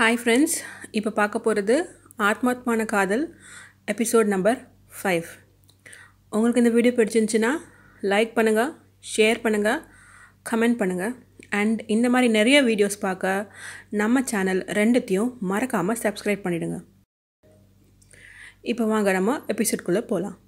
hi friends இப்போ பார்க்க போகிறது ஆத்மாத்மான காதல் எபிசோட் நம்பர் ஃபைவ் உங்களுக்கு இந்த வீடியோ பிடிச்சிருந்துச்சின்னா லைக் பண்ணுங்கள் ஷேர் பண்ணுங்கள் கமெண்ட் பண்ணுங்கள் அண்ட் இந்த மாதிரி நிறைய வீடியோஸ் பார்க்க நம்ம சேனல் ரெண்டுத்தையும் மறக்காமல் சப்ஸ்கிரைப் பண்ணிவிடுங்க இப்போ வாங்க நம்ம எபிசோட்குள்ளே போகலாம்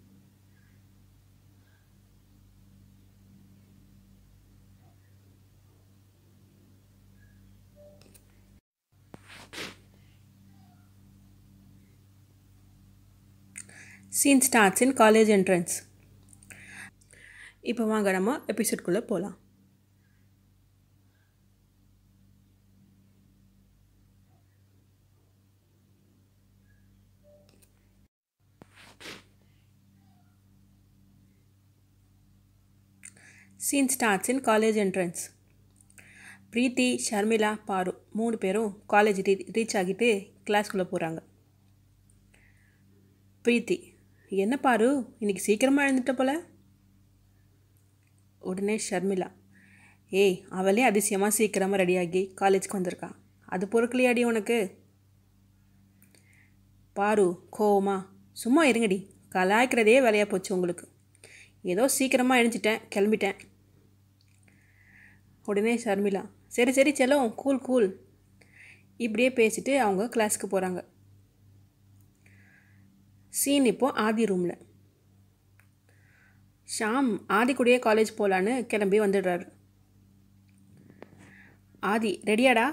scene starts in college entrance இப்போ வாங்க நம்ம எபிசோட்குள்ளே போகலாம் scene starts in college entrance Preethi Sharmila பாரு மூணு பேரும் காலேஜ் ரீ ரீச் ஆகிட்டு கிளாஸ்குள்ளே போகிறாங்க ப்ரீத்தி என்ன பாரு இன்றைக்கி சீக்கிரமாக எழுந்துட்ட போல உடனே ஷர்மிளா ஏய் அவளே அதிசயமாக சீக்கிரமாக ரெடியாகி காலேஜுக்கு வந்திருக்கா அது பொறுக்கலையாடி உனக்கு பாரு கோவமா சும்மா இருங்கடி கலாய்க்கிறதே வேலையாக போச்சு உங்களுக்கு ஏதோ சீக்கிரமாக எழுந்துட்டேன் கிளம்பிட்டேன் உடனே ஷர்மிளா சரி சரி செலோ கூல் கூல் இப்படியே பேசிட்டு அவங்க கிளாஸுக்கு போகிறாங்க சீன் இப்போது ஆதி ரூமில் ஷாம் ஆதி கூடயே காலேஜ் போகலான்னு கிளம்பி வந்துடுறாரு ஆதி ரெடியாடா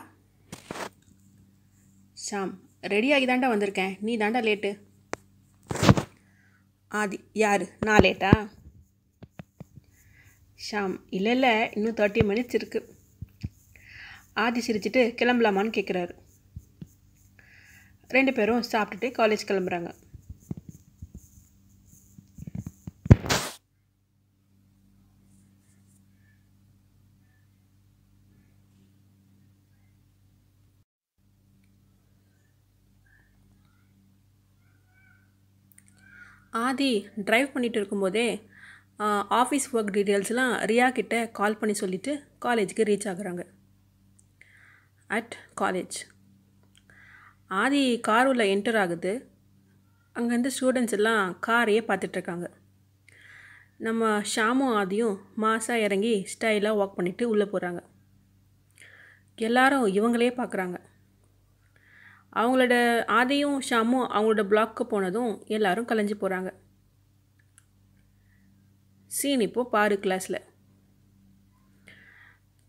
ஷாம் ரெடியாகி தாண்டா வந்திருக்கேன் நீ தாண்டா லேட்டு ஆதி யார் நான் லேட்டா ஷாம் இல்லை இல்லை இன்னும் தேர்ட்டி மினிட்ஸ் இருக்குது ஆதி சிரிச்சிட்டு கிளம்பலாமான்னு கேட்குறாரு ரெண்டு பேரும் சாப்பிட்டுட்டு காலேஜ் கிளம்புறாங்க ஆதி ட்ரைவ் பண்ணிகிட்டு இருக்கும்போதே ஆஃபீஸ் ஒர்க் டீட்டெயில்ஸ்லாம் ரியா கிட்ட கால் பண்ணி சொல்லிவிட்டு காலேஜுக்கு ரீச் ஆகுறாங்க அட் காலேஜ் ஆதி கார் உள்ள என்டர் ஆகுது அங்கேருந்து ஸ்டூடெண்ட்ஸ் எல்லாம் காரையே பார்த்துட்ருக்காங்க நம்ம ஷாமும் ஆதியும் மாசாக இறங்கி ஸ்டைலாக ஒர்க் பண்ணிவிட்டு உள்ளே போகிறாங்க எல்லாரும் இவங்களே பார்க்குறாங்க அவங்களோட ஆதியும் ஷாமும் அவங்களோட பிளாக்கு போனதும் எல்லாரும் கலைஞ்சு போகிறாங்க சீன் இப்போது பாரு கிளாஸில்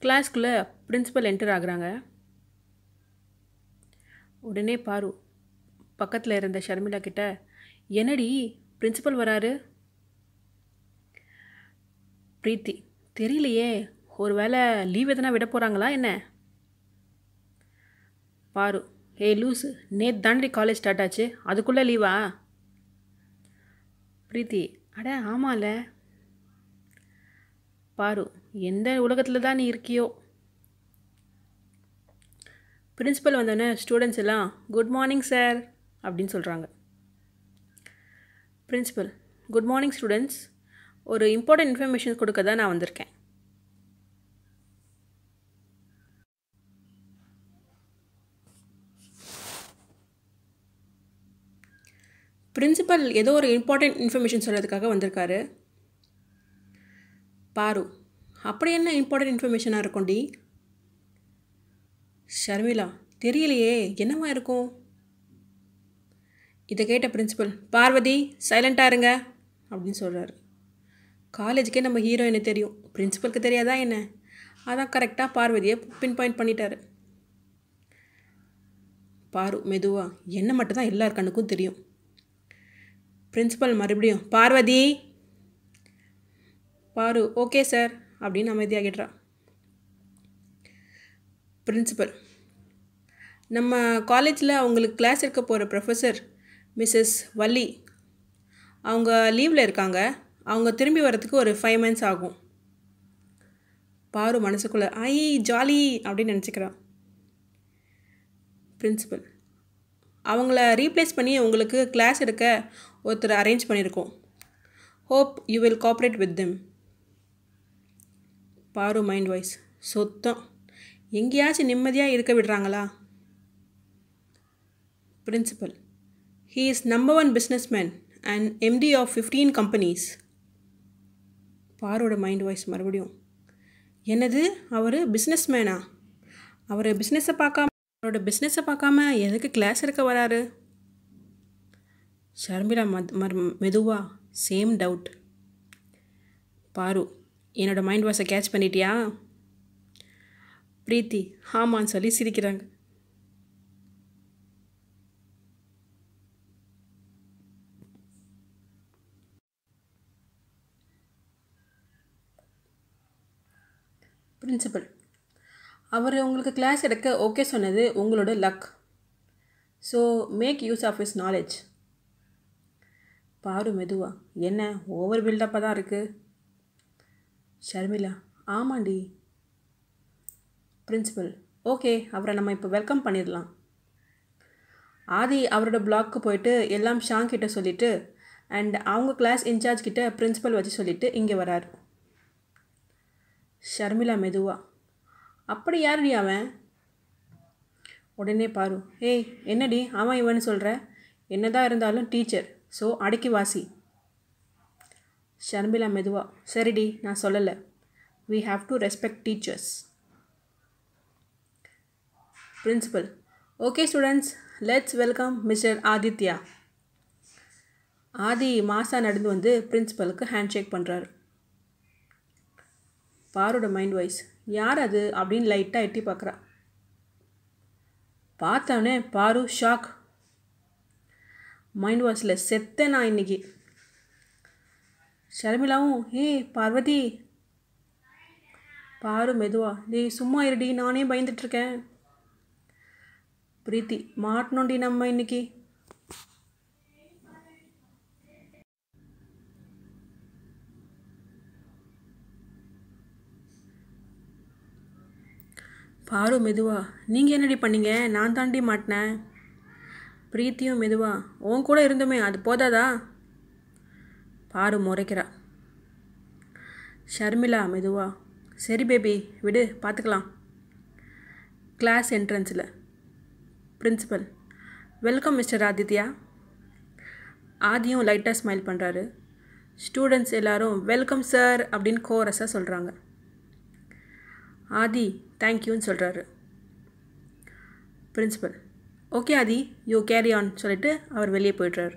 கிளாஸ்க்குள்ளே பிரின்ஸிபல் என்டர் ஆகுறாங்க உடனே பாரு பக்கத்தில் இருந்த ஷர்மிளா கிட்ட என்னடி பிரின்ஸிபல் வராரு பிரீத்தி தெரியலையே ஒரு வேளை லீவ் எதனா விட போகிறாங்களா என்ன பாரு ஏய் லூஸு நேற்று தாண்டி காலேஜ் ஸ்டார்ட் ஆச்சு அதுக்குள்ளே லீவா பிரீத்தி அட ஆமால பாரு எந்த உலகத்தில் தான் நீ இருக்கியோ பிரின்ஸிபல் வந்தோடனே ஸ்டூடெண்ட்ஸ் எல்லாம் குட் மார்னிங் சார் அப்படின்னு சொல்கிறாங்க பிரின்ஸிபல் குட் மார்னிங் ஸ்டூடெண்ட்ஸ் ஒரு இம்பார்ட்டன்ட் இன்ஃபர்மேஷன் கொடுக்க தான் நான் வந்திருக்கேன் பிரின்சிபல் ஏதோ ஒரு இம்பார்ட்டண்ட் இன்ஃபர்மேஷன் சொல்கிறதுக்காக வந்திருக்காரு பாரு அப்படி என்ன இம்பார்ட்டன்ட் இன்ஃபர்மேஷனாக இருக்கும் டி ஷர்மிளா தெரியலையே என்னவா இருக்கும் இதை கேட்ட பிரின்சிபல் பார்வதி சைலண்ட்டாக இருங்க அப்படின்னு சொல்கிறாரு காலேஜுக்கே நம்ம ஹீரோ என்ன தெரியும் பிரின்சிபலுக்கு தெரியாதா என்ன அதான் கரெக்டாக பார்வதியை பின் பாயிண்ட் பண்ணிட்டாரு பாரு மெதுவாக என்ன மட்டும் தான் எல்லார் கண்ணுக்கும் தெரியும் பிரின்ஸிபல் மறுபடியும் பார்வதி பாரு ஓகே சார் அப்படின்னு அமைதியாகிடுறா பிரின்ஸிபல் நம்ம காலேஜில் அவங்களுக்கு கிளாஸ் இருக்க போகிற ப்ரொஃபஸர் மிஸ்ஸஸ் வள்ளி அவங்க லீவில் இருக்காங்க அவங்க திரும்பி வரத்துக்கு ஒரு ஃபைவ் மந்த்ஸ் ஆகும் பாரு மனசுக்குள்ளே ஐ ஜாலி அப்படின்னு நினச்சிக்கிறான் பிரின்ஸிபல் அவங்கள ரீப்ளேஸ் பண்ணி உங்களுக்கு கிளாஸ் எடுக்க ஒருத்தர் அரேஞ்ச் பண்ணியிருக்கோம் hope you will cooperate with them Paaru mind voice சொத்தம் எங்கேயாச்சும் நிம்மதியாக இருக்க விடுறாங்களா principal he is number one business man and MD of fifteen companies பாரோட மைண்ட் வாய்ஸ் மறுபடியும் என்னது அவர் பிஸ்னஸ் மேனா அவர் பிஸ்னஸை பார்க்காம அவரோட பிஸ்னஸை பார்க்காம எதுக்கு கிளாஸ் எடுக்க வராரு ஷர்மிளா மத் மர் மெதுவா சேம் டவுட் பாரு என்னோடய மைண்ட் வாஷை கேட்ச் பண்ணிட்டியா பிரீத்தி ஆமான்னு சொல்லி சிரிக்கிறாங்க பிரின்சிபல் அவர் உங்களுக்கு கிளாஸ் எடுக்க ஓகே சொன்னது உங்களோட luck so make use of his knowledge Paaru மெதுவா என்ன ஓவர் பில்டப்பாக தான் இருக்குது ஷர்மிளா ஆமாண்டி பிரின்ஸிபல் ஓகே அவரை நம்ம இப்போ வெல்கம் பண்ணிடலாம் ஆதி அவரோட பிளாக்கு போயிட்டு எல்லாம் ஷாங் சொல்லிவிட்டு அண்ட் அவங்க கிளாஸ் இன்சார்ஜ் கிட்ட பிரின்ஸிபல் வச்சு சொல்லிவிட்டு இங்கே வரார் ஷர்மிளா மெதுவாக அப்படி யாருடி அவன் உடனே பாரு ஏய் என்னடி அவன் இவன் சொல்கிற என்னதான் இருந்தாலும் டீச்சர் ஸோ அடக்கி வாசி ஷர்மிளா மெதுவா சரிடி நான் சொல்லலை we have to respect teachers principal okay students let's welcome mister Aditya Aadhi மாசா நடந்து வந்து பிரின்ஸிபலுக்கு ஹேண்ட் ஷேக் பண்ணுறாரு பாரோட மைண்ட் வாய்ஸ் யார் அது அப்படின்னு லைட்டாக எட்டி பார்க்குறா பார்த்தவனே பாரு ஷாக் மைண்ட் வாஷில் செத்தேன் நான் இன்றைக்கி ஷர்மிளாவும் ஏ பார்வதி பாரு மெதுவா டேய் சும்மா இருடி நானே பயந்துட்டுருக்கேன் பிரீத்தி மாட்டணும்டி நம்ம இன்றைக்கி பாரு மெதுவா நீங்கள் என்னடி பண்ணீங்க நான் தாண்டி மாட்டினேன் பிரீத்தியும் மெதுவா உன் கூட இருந்தோமே அது போதாதா பாரு முறைக்கிறா ஷர்மிளா மெதுவா சரி பேபி விடு பார்த்துக்கலாம் கிளாஸ் என்ட்ரன்ஸில் பிரின்ஸிபல் வெல்கம் மிஸ்டர் ஆதித்யா ஆதியும் லைட்டாக ஸ்மைல் பண்ணுறாரு ஸ்டூடெண்ட்ஸ் எல்லோரும் வெல்கம் சார் அப்படின்னு கோரஸாக சொல்கிறாங்க ஆதி தேங்க்யூன்னு சொல்கிறாரு principal okay Aadhi you carry on சொல்லிவிட்டு அவர் வெளியே போயிடுறாரு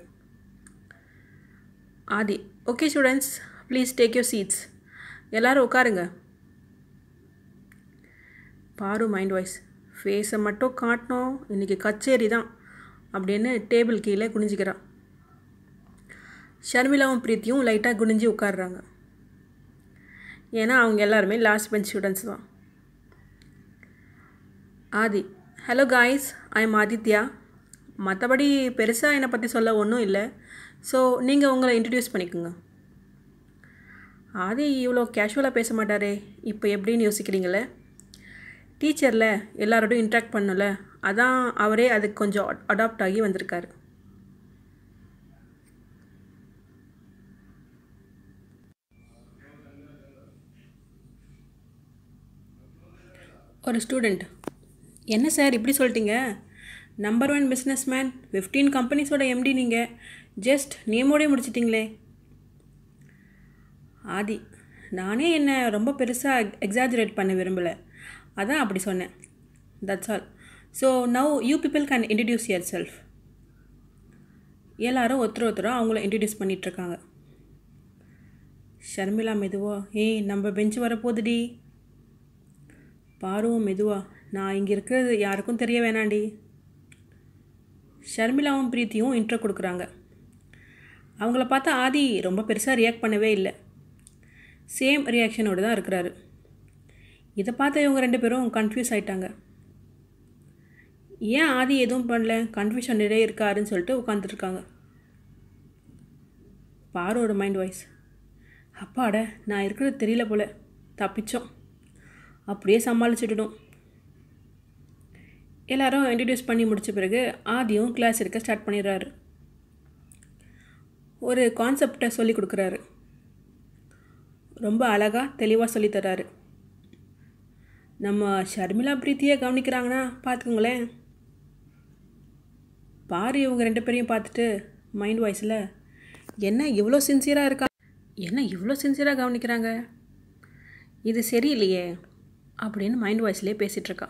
Aadhi okay students please take your seats எல்லோரும் உட்காருங்க பாரு மைண்ட் வாய்ஸ் ஃபேஸை மட்டும் காட்டினோம் இன்றைக்கி கச்சேரி தான் அப்படின்னு டேபிள் கீழே குனிஞ்சிக்கிறான் ஷர்மிலாவும் பிரீத்தியும் லைட்டாக குனிஞ்சு உட்காடுறாங்க ஏன்னா அவங்க எல்லாருமே லாஸ்ட் பெஞ்ச் ஸ்டூடெண்ட்ஸ் தான் Aadhi hello guys I'm Aditya மற்றபடி பெருசாக என்னை பற்றி சொல்ல ஒன்றும் இல்லை ஸோ நீங்கள் உங்களை இன்ட்ரடியூஸ் பண்ணிக்கோங்க ஆதி இவ்வளோ கேஷுவலாக பேச மாட்டாரே இப்போ எப்படின்னு யோசிக்கிறீங்களே டீச்சரில் எல்லாரோடையும் இன்ட்ராக்ட் பண்ணல அதான் அவரே அதுக்கு கொஞ்சம் அடாப்ட் ஆகி வந்திருக்காரு ஒரு ஸ்டூடெண்ட் என்ன சார் இப்படி சொல்லிட்டீங்க number one business man fifteen கம்பெனிஸோட எம்டி நீங்கள் ஜஸ்ட் நேமோடே முடிச்சிட்டிங்களே ஆதி நானே என்னை ரொம்ப பெருசாக எக்ஸாஜுரேட் பண்ண விரும்பலை அதான் அப்படி சொன்னேன் that's all so now you people can introduce yourself எல்லாரும் ஒருத்தர் ஒருத்தரும் அவங்கள இன்ட்ரடியூஸ் பண்ணிகிட்ருக்காங்க ஷர்மிளா மெதுவா ஏய் நம்ம பெஞ்சு வரப்போகுதுடி பாருவோம் மெதுவா நான் இங்கே இருக்கிறது யாருக்கும் தெரிய வேணாண்டி ஷர்மிளாவும் பிரீத்தியும் இன்ட்ரோ கொடுக்குறாங்க அவங்கள பார்த்தா ஆதி ரொம்ப பெருசாக ரியாக்ட் பண்ணவே இல்லை சேம் ரியாக்ஷனோடு தான் இருக்கிறாரு இதை பார்த்து இவங்க ரெண்டு பேரும் கன்ஃபியூஸ் ஆகிட்டாங்க ஏன் ஆதி எதுவும் பண்ணல நிறைய இருக்காருன்னு சொல்லிட்டு உட்காந்துட்ருக்காங்க பாரோட மைண்ட் வாய்ஸ் அப்பாட நான் இருக்கிறது தெரியல போல் தப்பிச்சோம் அப்படியே சமாளிச்சுட்டுடும் எல்லாரும் இன்ட்ரடியூஸ் பண்ணி முடித்த பிறகு ஆதியும் கிளாஸ் எடுக்க ஸ்டார்ட் பண்ணிடுறாரு ஒரு கான்செப்டை சொல்லி கொடுக்குறாரு ரொம்ப அழகாக தெளிவாக சொல்லித்தராரு நம்ம ஷர்மிளா பிரீத்தியே கவனிக்கிறாங்கன்னா பார்த்துக்கோங்களேன் பாரு இவங்க ரெண்டு பேரையும் பார்த்துட்டு மைண்ட் வாய்ஸில் என்ன இவ்வளோ சின்சியராக இருக்கா என்ன இவ்வளோ சின்சியராக கவனிக்கிறாங்க இது சரியில்லையே அப்படின்னு மைண்ட் வாய்ஸ்லேயே பேசிகிட்ருக்கா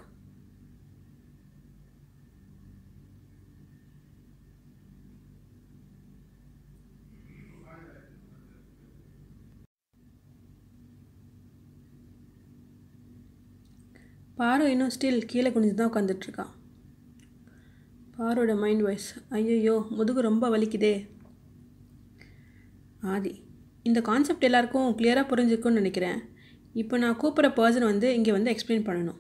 பாரு இன்னும் ஸ்டில் கீழே குனிஞ்சு தான் உட்காந்துட்ருக்கான் பாரோட மைண்ட் வாய்ஸ் ஐயையோ முதுகு ரொம்ப வலிக்குதே ஆதி இந்த கான்செப்ட் எல்லாருக்கும் கிளியராக புரிஞ்சுக்குன்னு நினைக்கிறேன் இப்போ நான் கூப்பிட்ற பர்சன் வந்து இங்கே வந்து எக்ஸ்பிளைன் பண்ணணும்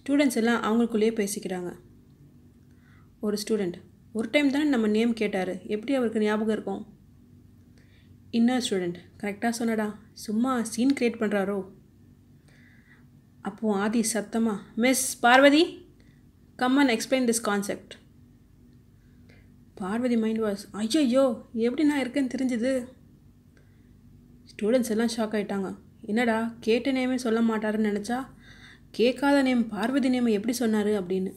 ஸ்டூடெண்ட்ஸ் எல்லாம் அவங்களுக்குள்ளேயே பேசிக்கிறாங்க ஒரு ஸ்டூடெண்ட் ஒரு டைம் தானே நம்ம நேம் கேட்டார் எப்படி அவருக்கு ஞாபகம் இருக்கும் இன்னொரு ஸ்டூடெண்ட் கரெக்டாக சொன்னடா சும்மா சீன் க்ரியேட் பண்ணுறாரோ அப்போது ஆதி சத்தமாக miss Parvathi come and explain this concept Parvathi mind was ஐயோ எப்படி நான் இருக்கேன்னு தெரிஞ்சுது ஸ்டூடெண்ட்ஸ் எல்லாம் ஷாக் ஆகிட்டாங்க என்னடா கேட்ட நேமே சொல்ல மாட்டாருன்னு நினச்சா கேட்காத நேம் பார்வதி நேமை எப்படி சொன்னார் அப்படின்னு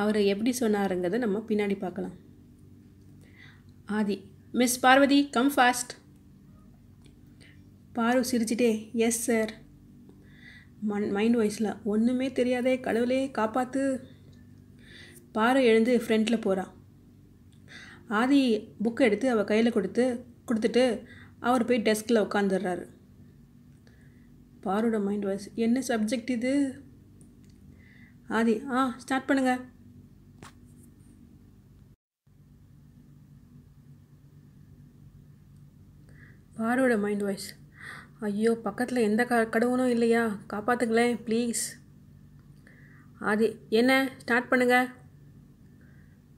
அவர் எப்படி சொன்னாருங்கிறத நம்ம பின்னாடி பார்க்கலாம் Aadhi miss Parvathi come fast Paaru சிரிச்சிட்டே எஸ் சார் மண் மைண்ட் வாய்ஸில் ஒன்றுமே தெரியாதே கடவுளே காப்பாற்று பாறை எழுந்து ஃப்ரெண்டில் போகிறான் ஆதி புக்கை எடுத்து அவள் கையில் கொடுத்து கொடுத்துட்டு அவர் போய் டெஸ்கில் உட்காந்துடுறாரு பாரோட மைண்ட் வாய்ஸ் என்ன சப்ஜெக்ட் இது ஆதி ஆ ஸ்டார்ட் பண்ணுங்க பாரோட மைண்ட் வாய்ஸ் ஐயோ பக்கத்தில் எந்த க கடவுனும் இல்லையா காப்பாற்றுங்களேன் ப்ளீஸ் அது என்ன ஸ்டார்ட் பண்ணுங்க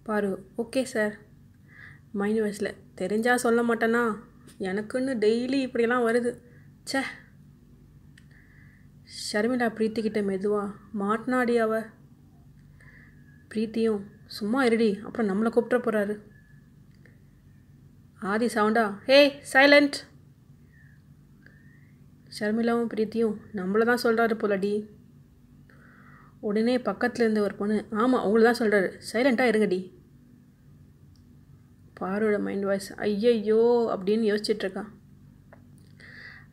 பாரு ஓகே சார் மைண்ட் வயசில் தெரிஞ்சால் சொல்ல மாட்டேன்னா எனக்குன்னு டெய்லி இப்படியெல்லாம் வருது சே ஷர்மிளா பிரீத்திக்கிட்ட மெதுவாக மாட்டினாடி அவ பிரீத்தியும் சும்மா இருடி அப்புறம் நம்மளை கூப்பிட்ற போகிறாரு ஆதி சவுண்டா ஹே சைலண்ட் ஷர்மிளாவும் பிரீத்தியும் நம்மளை தான் சொல்கிறாரு போலடி உடனே பக்கத்தில் இருந்த ஒரு பொண்ணு ஆமாம் அவங்கள தான் சொல்கிறாரு சைலண்ட்டாக இருங்கடி பாரோட மைண்ட் வாய்ஸ் ஐயையோ அப்படின்னு யோசிச்சிட்ருக்கான்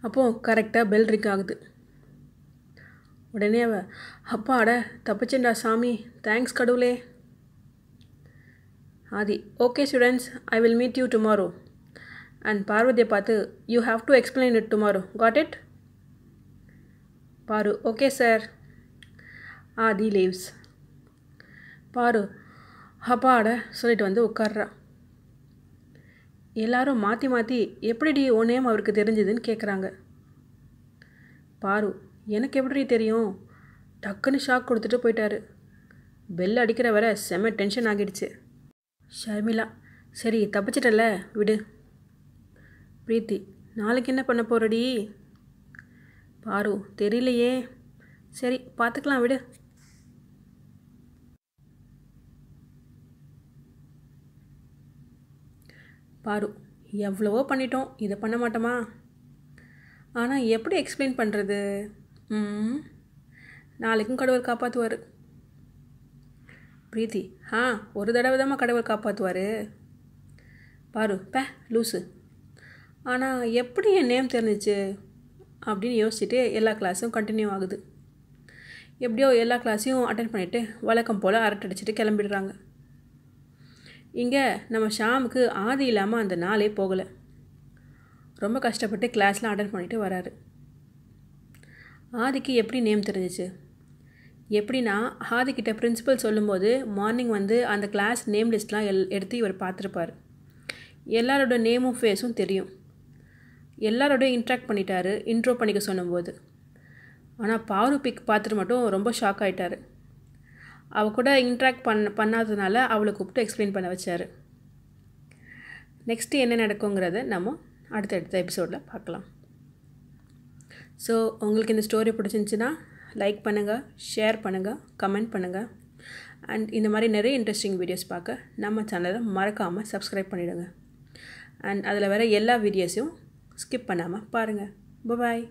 அப்போது கரெக்டாக பெல் ரிக் ஆகுது உடனே அவ அப்பா அட தப்பிச்சேன்டா சாமி தேங்க்ஸ் கடவுளே Aadhi okay students I will meet you tomorrow and பார்வதியை பார்த்து you have to explain it tomorrow got it Paaru okay sir Aadhi leaves Paaru அப்பாட சொல்லிட்டு வந்து உட்கார்றா எல்லாரும் மாற்றி மாற்றி எப்படிடி ஓ அவருக்கு தெரிஞ்சுதுன்னு கேட்குறாங்க பாரு எனக்கு எப்படி தெரியும் டக்குன்னு ஷாக் கொடுத்துட்டு போயிட்டாரு பெல் அடிக்கிற வர செம டென்ஷன் ஆகிடுச்சு ஷர்மிளா சரி தப்பிச்சிட்டல விடு பிரீத்தி நாளைக்கு என்ன பண்ண போகிறடி பாரு தெரியலையே சரி பார்த்துக்கலாம் விடு பாரு எவ்வளவோ பண்ணிட்டோம் இதை பண்ண மாட்டோமா ஆனால் எப்படி எக்ஸ்பிளைன் பண்ணுறது ம் நாளைக்கும் கடவுள் காப்பாற்றுவார் பிரீத்தி ஆ ஒரு தடவை தான் கடவுள் காப்பாற்றுவார் பாரு பே லூஸு ஆனால் எப்படி என் நேம் தெரிஞ்சிச்சு அப்படின்னு யோசிச்சுட்டு எல்லா கிளாஸும் கண்டினியூ ஆகுது எப்படியோ எல்லா கிளாஸையும் அட்டன் பண்ணிவிட்டு வழக்கம் போல் அரட்டடிச்சிட்டு கிளம்பிடுறாங்க இங்கே நம்ம ஷாமுக்கு ஆதி இல்லாமல் அந்த நாளே போகலை ரொம்ப கஷ்டப்பட்டு கிளாஸ்லாம் அட்டன் பண்ணிவிட்டு வராரு ஆதிக்கு எப்படி நேம் தெரிஞ்சிச்சு எப்படின்னா ஆதிக்கிட்ட பிரின்ஸிபல் சொல்லும்போது மார்னிங் வந்து அந்த கிளாஸ் நேம் லிஸ்ட்லாம் எல் எடுத்து இவர் பார்த்துருப்பார் எல்லாரோட நேமும் ஃபேஸும் தெரியும் எல்லாரோடையும் இன்ட்ராக்ட் பண்ணிட்டாரு இன்ட்ரோ பண்ணிக்க சொன்னபோது ஆனால் பாரு பிக் பார்த்துட்டு மட்டும் ரொம்ப ஷாக் ஆகிட்டார் அவள் கூட இன்ட்ராக்ட் பண்ண பண்ணாததுனால அவளை கூப்பிட்டு எக்ஸ்பிளைன் பண்ண வச்சார் நெக்ஸ்ட்டு என்ன நடக்குங்கிறத நம்ம அடுத்த அடுத்த எபிசோடில் பார்க்கலாம் ஸோ உங்களுக்கு இந்த ஸ்டோரி பிடிச்சிருந்துச்சின்னா லைக் பண்ணுங்கள் ஷேர் பண்ணுங்கள் கமெண்ட் பண்ணுங்கள் அண்ட் இந்த மாதிரி நிறைய இன்ட்ரெஸ்டிங் வீடியோஸ் பார்க்க நம்ம சேனலை மறக்காமல் சப்ஸ்கிரைப் பண்ணிவிடுங்க அண்ட் அதில் வர எல்லா வீடியோஸையும் ஸ்கிப் பண்ணாமல் பாருங்கள் பபாய்